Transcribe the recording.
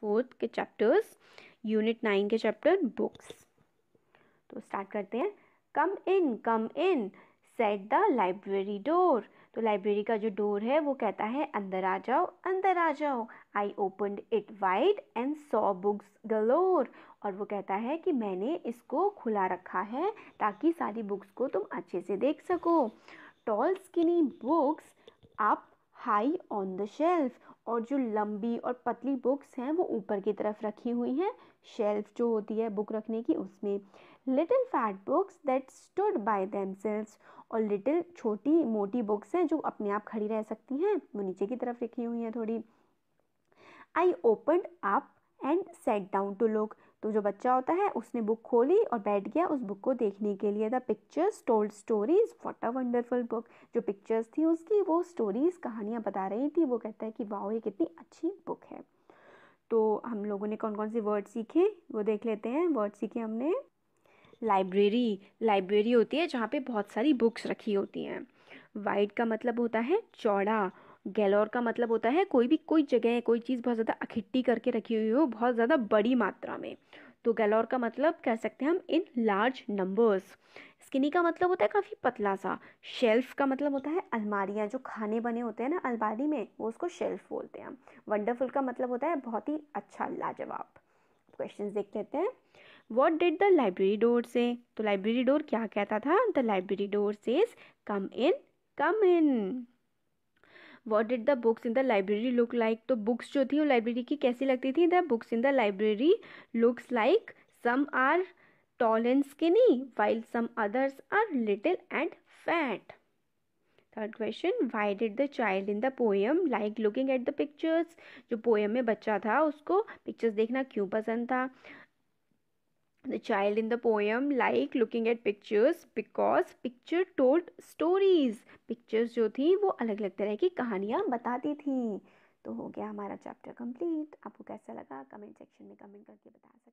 fourth के chapters unit nine के chapter books तो स्टार्ट करते हैं come in come in said the library door तो लाइब्रेरी का जो डोर है वो कहता है अंदर आ जाओ अंदर आ जाओ I open it wide and saw books galore और वो कहता है कि मैंने इसको खुला रखा है ताकि सारी बुक्स को तुम अच्छे से देख सको tall skinny books up high on the shelf और जो लंबी और पतली बुक्स हैं वो ऊपर की तरफ रखी हुई हैं शेल्फ जो होती है बुक रखने की उसमें little fat books that stood by themselves और लिटिल छोटी मोटी बुक्स हैं जो अपने आप खड़ी रह सकती हैं वो नीचे की तरफ रखी हुई हैं थोड़ी I open up and sat down to look तो जो बच्चा होता है उसने बुक खोली और बैठ गया उस बुक को देखने के लिए the pictures told stories what a wonderful book जो पिक्चर्स थी उसकी वो स्टोरीज कहानियाँ बता रही थी वो कहता है कि वाह ये कितनी अच्छी बुक है तो हम लोगों ने कौन कौन से वर्ड सीखे वो देख लेते हैं वर्ड सीखे हमने लाइब्रेरी लाइब्रेरी होती है जहाँ पे बहुत सारी बुक्स रखी होती हैं वाइड का मतलब होता है चौड़ा गैलोर का मतलब होता है कोई भी कोई जगह कोई चीज़ बहुत ज़्यादा इकट्ठी करके रखी हुई हो बहुत ज़्यादा बड़ी मात्रा में तो गैलोर का मतलब कह सकते हैं हम इन लार्ज नंबर्स स्किनी का मतलब होता है काफ़ी पतला सा शेल्फ का मतलब होता है अलमारियाँ जो खाने बने होते हैं ना अलमारी में वो उसको शेल्फ बोलते हैं वंडरफुल का मतलब होता है बहुत ही अच्छा लाजवाब क्वेश्चन देख लेते हैं what did the library door से तो लाइब्रेरी डोर क्या कहता था the library door says come in come in what did the books in the library look like तो बुक्स जो थी वो लाइब्रेरी की कैसी लगती थी the books in the library looks like some are tall and skinny while some others are little and fat third question why did the child in the poem like looking at the pictures जो poem में बच्चा था उसको pictures देखना क्यों पसंद था the child in the poem like looking at pictures because picture told stories pictures जो थी वो अलग अलग तरह की कहानियाँ बताती थी तो हो गया हमारा चैप्टर कंप्लीट आपको कैसा लगा कमेंट सेक्शन में कमेंट करके बता सकते